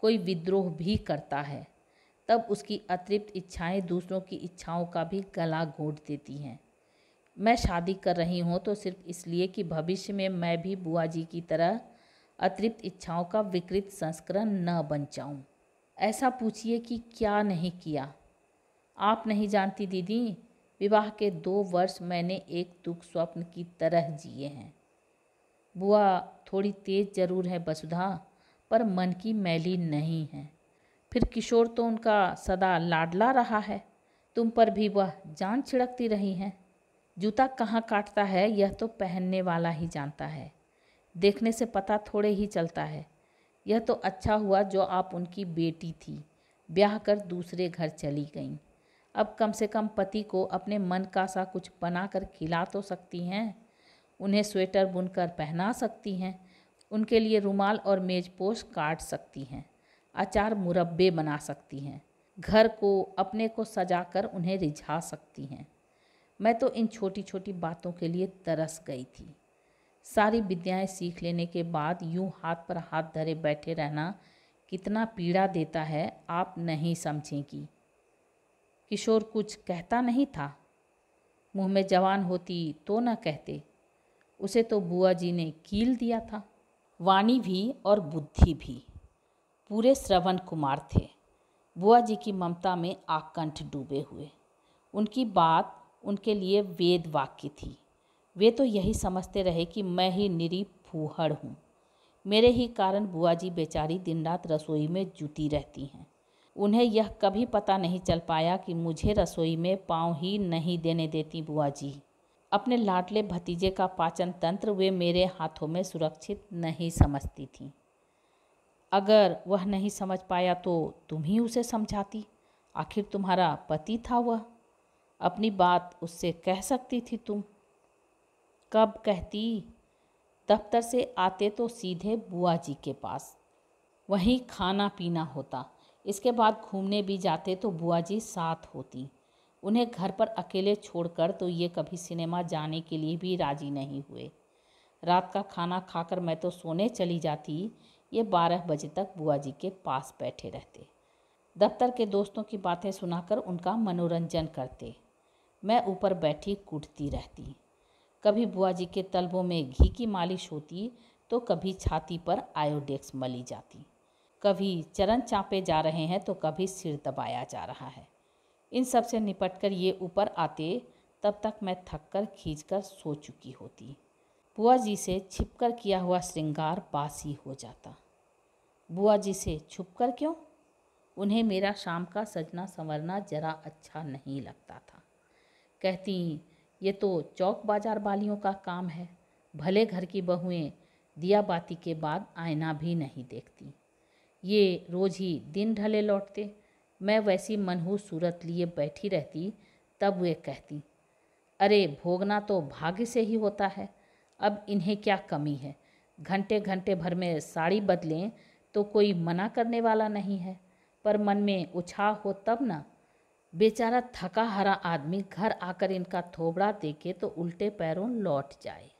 कोई विद्रोह भी करता है तब उसकी अतिरिक्त इच्छाएं दूसरों की इच्छाओं का भी गला घोट देती हैं मैं शादी कर रही हूँ तो सिर्फ इसलिए कि भविष्य में मैं भी बुआ जी की तरह अतिरिक्त इच्छाओं का विकृत संस्करण न बन जाऊँ ऐसा पूछिए कि क्या नहीं किया आप नहीं जानती दीदी विवाह के दो वर्ष मैंने एक दुख स्वप्न की तरह जिए हैं बुआ थोड़ी तेज जरूर है वसुधा पर मन की मैली नहीं है फिर किशोर तो उनका सदा लाडला रहा है तुम पर भी वह जान छिड़कती रही हैं जूता कहाँ काटता है यह तो पहनने वाला ही जानता है देखने से पता थोड़े ही चलता है यह तो अच्छा हुआ जो आप उनकी बेटी थी ब्याह कर दूसरे घर चली गईं अब कम से कम पति को अपने मन का सा कुछ बना कर खिला तो सकती हैं उन्हें स्वेटर बुनकर पहना सकती हैं उनके लिए रुमाल और मेज पोश काट सकती हैं अचार मुरब्बे बना सकती हैं घर को अपने को सजाकर उन्हें रिझा सकती हैं मैं तो इन छोटी छोटी बातों के लिए तरस गई थी सारी विद्याएं सीख लेने के बाद यूं हाथ पर हाथ धरे बैठे रहना कितना पीड़ा देता है आप नहीं समझेंगी किशोर कुछ कहता नहीं था मुंह में जवान होती तो न कहते उसे तो बुआ जी ने कील दिया था वाणी भी और बुद्धि भी पूरे श्रवण कुमार थे बुआ जी की ममता में आकंठ डूबे हुए उनकी बात उनके लिए वेद वाक्य थी वे तो यही समझते रहे कि मैं ही निरी फूहड़ हूँ मेरे ही कारण बुआ जी बेचारी दिन रात रसोई में जुटी रहती हैं उन्हें यह कभी पता नहीं चल पाया कि मुझे रसोई में पाँव ही नहीं देने देती बुआ जी अपने लाडले भतीजे का पाचन तंत्र वे मेरे हाथों में सुरक्षित नहीं समझती थीं अगर वह नहीं समझ पाया तो तुम ही उसे समझाती आखिर तुम्हारा पति था वह अपनी बात उससे कह सकती थी तुम कब कहती दफ्तर से आते तो सीधे बुआ जी के पास वहीं खाना पीना होता इसके बाद घूमने भी जाते तो बुआ जी साथ होती उन्हें घर पर अकेले छोड़कर तो ये कभी सिनेमा जाने के लिए भी राजी नहीं हुए रात का खाना खाकर मैं तो सोने चली जाती ये बारह बजे तक बुआ जी के पास बैठे रहते दफ्तर के दोस्तों की बातें सुनाकर उनका मनोरंजन करते मैं ऊपर बैठी कूटती रहती कभी बुआ जी के तलबों में घी की मालिश होती तो कभी छाती पर आयोडेक्स मली जाती कभी चरण चापे जा रहे हैं तो कभी सिर दबाया जा रहा है इन सब से निपट कर ये ऊपर आते तब तक मैं थक कर खींच कर सो चुकी होती बुआ जी से छिपकर किया हुआ श्रृंगार बासी हो जाता बुआ जी से छुप कर क्यों उन्हें मेरा शाम का सजना संवरना जरा अच्छा नहीं लगता था कहती ये तो चौक बाजार वालियों का काम है भले घर की बहुएं दिया बाती के बाद आईना भी नहीं देखती ये रोज़ ही दिन ढले लौटते मैं वैसी मनहूस सूरत लिए बैठी रहती तब वे कहती अरे भोगना तो भाग्य से ही होता है अब इन्हें क्या कमी है घंटे घंटे भर में साड़ी बदलें तो कोई मना करने वाला नहीं है पर मन में उछा हो तब ना बेचारा थका हरा आदमी घर आकर इनका थोबड़ा देखे तो उल्टे पैरों लौट जाए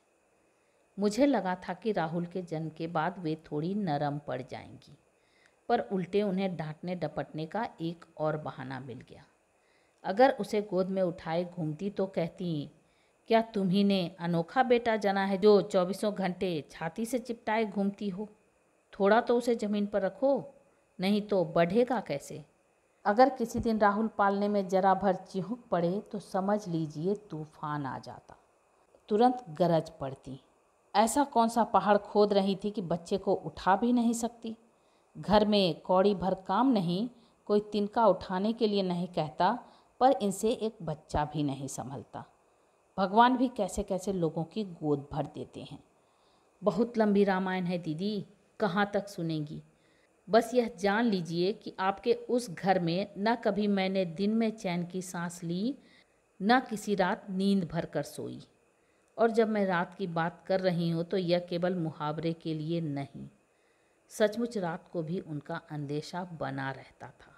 मुझे लगा था कि राहुल के जन्म के बाद वे थोड़ी नरम पड़ जाएंगी पर उल्टे उन्हें डांटने डपटने का एक और बहाना मिल गया अगर उसे गोद में उठाए घूमती तो कहती क्या तुम्ही ने अनोखा बेटा जना है जो चौबीसों घंटे छाती से चिपटाए घूमती हो थोड़ा तो उसे ज़मीन पर रखो नहीं तो बढ़ेगा कैसे अगर किसी दिन राहुल पालने में जरा भर चिहक पड़े तो समझ लीजिए तूफान आ जाता तुरंत गरज पड़ती ऐसा कौन सा पहाड़ खोद रही थी कि बच्चे को उठा भी नहीं सकती घर में कौड़ी भर काम नहीं कोई तिनका उठाने के लिए नहीं कहता पर इनसे एक बच्चा भी नहीं संभलता भगवान भी कैसे कैसे लोगों की गोद भर देते हैं बहुत लंबी रामायण है दीदी कहाँ तक सुनेंगी बस यह जान लीजिए कि आपके उस घर में न कभी मैंने दिन में चैन की सांस ली न किसी रात नींद भर कर सोई और जब मैं रात की बात कर रही हूँ तो यह केवल मुहावरे के लिए नहीं सचमुच रात को भी उनका अंदेशा बना रहता था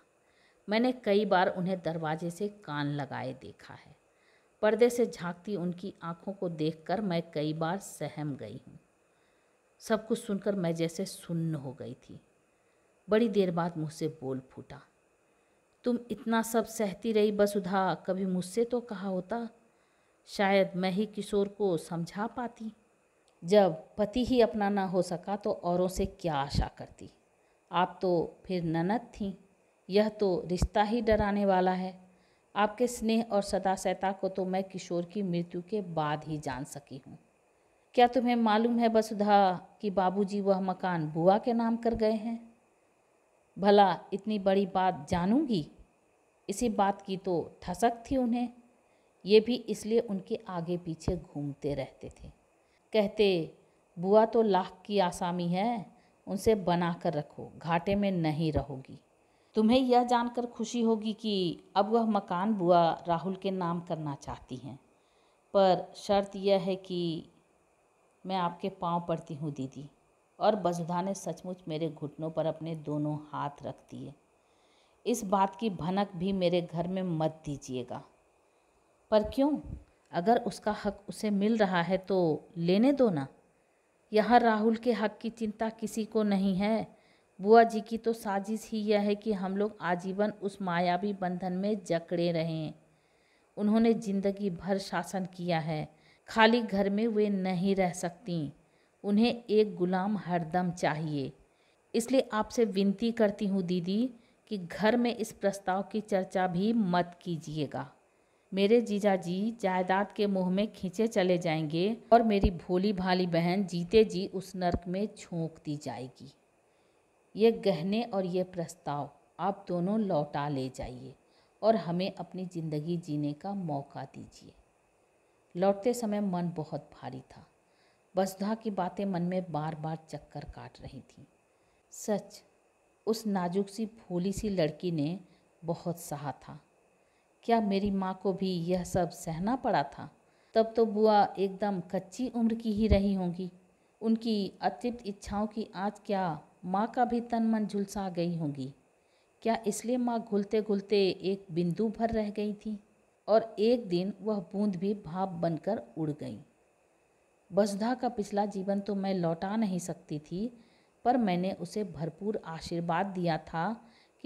मैंने कई बार उन्हें दरवाजे से कान लगाए देखा है पर्दे से झांकती उनकी आंखों को देखकर मैं कई बार सहम गई हूँ सब कुछ सुनकर मैं जैसे सुन्न हो गई थी बड़ी देर बाद मुझसे बोल फूटा तुम इतना सब सहती रही बसुधा कभी मुझसे तो कहा होता शायद मैं ही किशोर को समझा पाती जब पति ही अपना ना हो सका तो औरों से क्या आशा करती आप तो फिर ननद थीं यह तो रिश्ता ही डराने वाला है आपके स्नेह और सदा सैता को तो मैं किशोर की मृत्यु के बाद ही जान सकी हूँ क्या तुम्हें मालूम है वसुधा कि बाबूजी वह मकान बुआ के नाम कर गए हैं भला इतनी बड़ी बात जानूंगी इसी बात की तो ठसक थी उन्हें ये भी इसलिए उनके आगे पीछे घूमते रहते थे कहते बुआ तो लाख की आसामी है उनसे बना कर रखो घाटे में नहीं रहोगी तुम्हें यह जानकर खुशी होगी कि अब वह मकान बुआ राहुल के नाम करना चाहती हैं पर शर्त यह है कि मैं आपके पांव पड़ती हूँ दीदी और बजुधा ने सचमुच मेरे घुटनों पर अपने दोनों हाथ रख दिए इस बात की भनक भी मेरे घर में मत दीजिएगा पर क्यों अगर उसका हक उसे मिल रहा है तो लेने दो ना यहाँ राहुल के हक की चिंता किसी को नहीं है बुआ जी की तो साजिश ही यह है कि हम लोग आजीवन उस मायावी बंधन में जकड़े रहें उन्होंने जिंदगी भर शासन किया है खाली घर में वे नहीं रह सकती उन्हें एक गुलाम हरदम चाहिए इसलिए आपसे विनती करती हूँ दीदी कि घर में इस प्रस्ताव की चर्चा भी मत कीजिएगा मेरे जीजा जी जायदाद के मुंह में खींचे चले जाएंगे और मेरी भोली भाली बहन जीते जी उस नरक में झोंक दी जाएगी ये गहने और ये प्रस्ताव आप दोनों लौटा ले जाइए और हमें अपनी ज़िंदगी जीने का मौका दीजिए लौटते समय मन बहुत भारी था वसुधा की बातें मन में बार बार चक्कर काट रही थी सच उस नाजुक सी भोली सी लड़की ने बहुत सहा था क्या मेरी माँ को भी यह सब सहना पड़ा था तब तो बुआ एकदम कच्ची उम्र की ही रही होंगी उनकी अतृप्त इच्छाओं की आज क्या माँ का भी तन मन झुलसा गई होंगी क्या इसलिए माँ घुलते घुलते एक बिंदु भर रह गई थी और एक दिन वह बूंद भी भाप बनकर उड़ गई वसुधा का पिछला जीवन तो मैं लौटा नहीं सकती थी पर मैंने उसे भरपूर आशीर्वाद दिया था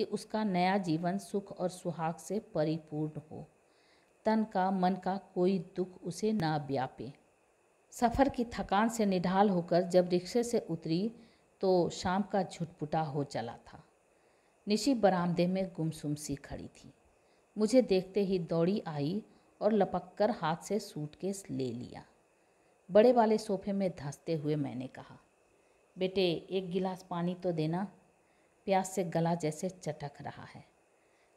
कि उसका नया जीवन सुख और सुहाग से परिपूर्ण हो तन का मन का कोई दुख उसे ना व्यापे सफ़र की थकान से निढाल होकर जब रिक्शे से उतरी तो शाम का झुटपुटा हो चला था निशी बरामदे में गुमसुम सी खड़ी थी मुझे देखते ही दौड़ी आई और लपक कर हाथ से सूटकेस ले लिया बड़े वाले सोफे में धंसते हुए मैंने कहा बेटे एक गिलास पानी तो देना प्यास से गला जैसे चटक रहा है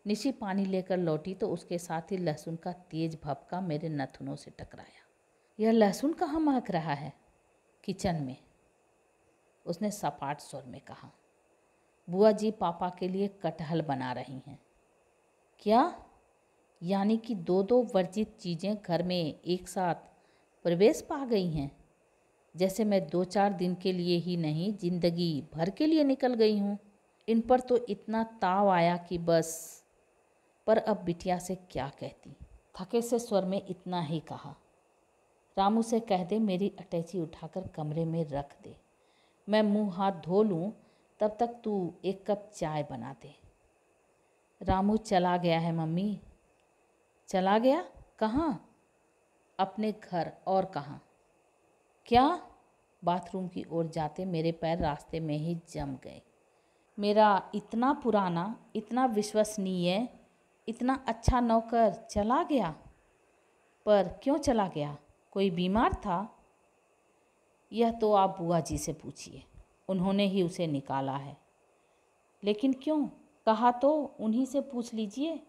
निशी पानी लेकर लौटी तो उसके साथ ही लहसुन का तेज भपका मेरे नथुनों से टकराया यह लहसुन कहाँ महक रहा है किचन में उसने सपाट स्वर में कहा बुआ जी पापा के लिए कटहल बना रही हैं क्या यानी कि दो दो वर्जित चीज़ें घर में एक साथ प्रवेश पा गई हैं जैसे मैं दो चार दिन के लिए ही नहीं जिंदगी भर के लिए निकल गई हूँ इन पर तो इतना ताव आया कि बस पर अब बिटिया से क्या कहती थके से स्वर में इतना ही कहा रामू से कह दे मेरी अटैची उठाकर कमरे में रख दे मैं मुंह हाथ धो लूँ तब तक तू एक कप चाय बना दे रामू चला गया है मम्मी चला गया कहाँ अपने घर और कहाँ क्या बाथरूम की ओर जाते मेरे पैर रास्ते में ही जम गए मेरा इतना पुराना इतना विश्वसनीय इतना अच्छा नौकर चला गया पर क्यों चला गया कोई बीमार था यह तो आप बुआ जी से पूछिए उन्होंने ही उसे निकाला है लेकिन क्यों कहा तो उन्हीं से पूछ लीजिए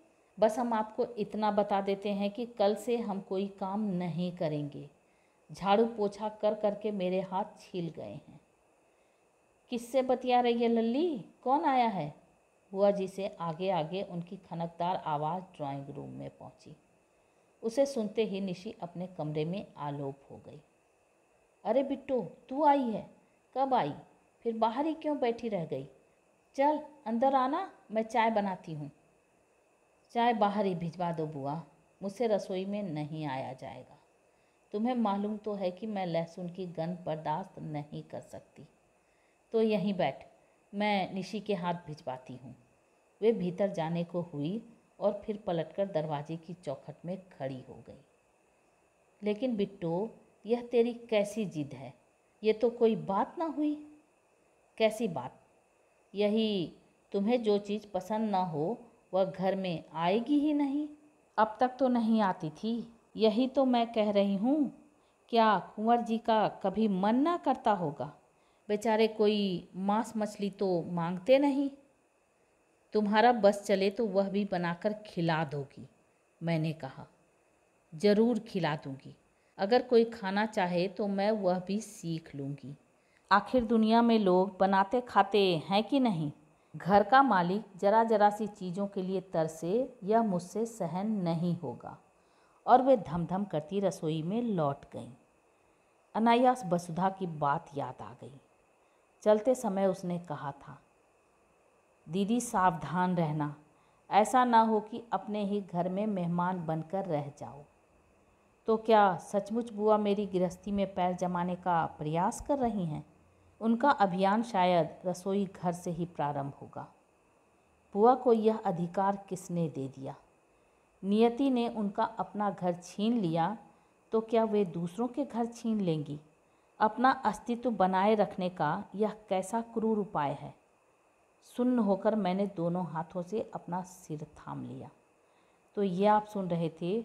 बस हम आपको इतना बता देते हैं कि कल से हम कोई काम नहीं करेंगे झाड़ू पोछा कर करके मेरे हाथ छील गए हैं किससे बतिया रही है लल्ली कौन आया है बुआ जी से आगे आगे उनकी खनकदार आवाज़ ड्राइंग रूम में पहुंची। उसे सुनते ही निशी अपने कमरे में आलोप हो गई अरे बिट्टू तू आई है कब आई फिर बाहर ही क्यों बैठी रह गई चल अंदर आना मैं चाय बनाती हूँ चाय बाहर ही भिजवा दो बुआ मुझसे रसोई में नहीं आया जाएगा तुम्हें मालूम तो है कि मैं लहसुन की गंध बर्दाश्त नहीं कर सकती तो यहीं बैठ मैं निशी के हाथ भिजवाती हूँ वे भीतर जाने को हुई और फिर पलटकर दरवाजे की चौखट में खड़ी हो गई लेकिन बिट्टो यह तेरी कैसी जिद है ये तो कोई बात ना हुई कैसी बात यही तुम्हें जो चीज़ पसंद ना हो वह घर में आएगी ही नहीं अब तक तो नहीं आती थी यही तो मैं कह रही हूँ क्या कुंवर जी का कभी मन ना करता होगा बेचारे कोई मांस मछली तो मांगते नहीं तुम्हारा बस चले तो वह भी बनाकर खिला दोगी मैंने कहा ज़रूर खिला दूंगी अगर कोई खाना चाहे तो मैं वह भी सीख लूँगी आखिर दुनिया में लोग बनाते खाते हैं कि नहीं घर का मालिक जरा जरा सी चीज़ों के लिए तरसे या मुझसे सहन नहीं होगा और वे धमधम करती रसोई में लौट गईं अनायास वसुधा की बात याद आ गई चलते समय उसने कहा था दीदी सावधान रहना ऐसा ना हो कि अपने ही घर में मेहमान बनकर रह जाओ तो क्या सचमुच बुआ मेरी गृहस्थी में पैर जमाने का प्रयास कर रही हैं उनका अभियान शायद रसोई घर से ही प्रारंभ होगा बुआ को यह अधिकार किसने दे दिया नियति ने उनका अपना घर छीन लिया तो क्या वे दूसरों के घर छीन लेंगी अपना अस्तित्व बनाए रखने का यह कैसा क्रूर उपाय है सुन्न होकर मैंने दोनों हाथों से अपना सिर थाम लिया तो ये आप सुन रहे थे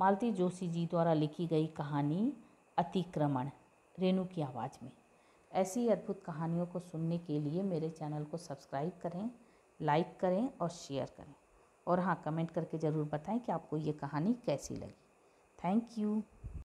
मालती जोशी जी द्वारा लिखी गई कहानी अतिक्रमण रेणु की आवाज़ में ऐसी अद्भुत कहानियों को सुनने के लिए मेरे चैनल को सब्सक्राइब करें लाइक करें और शेयर करें और हाँ कमेंट करके ज़रूर बताएं कि आपको ये कहानी कैसी लगी थैंक यू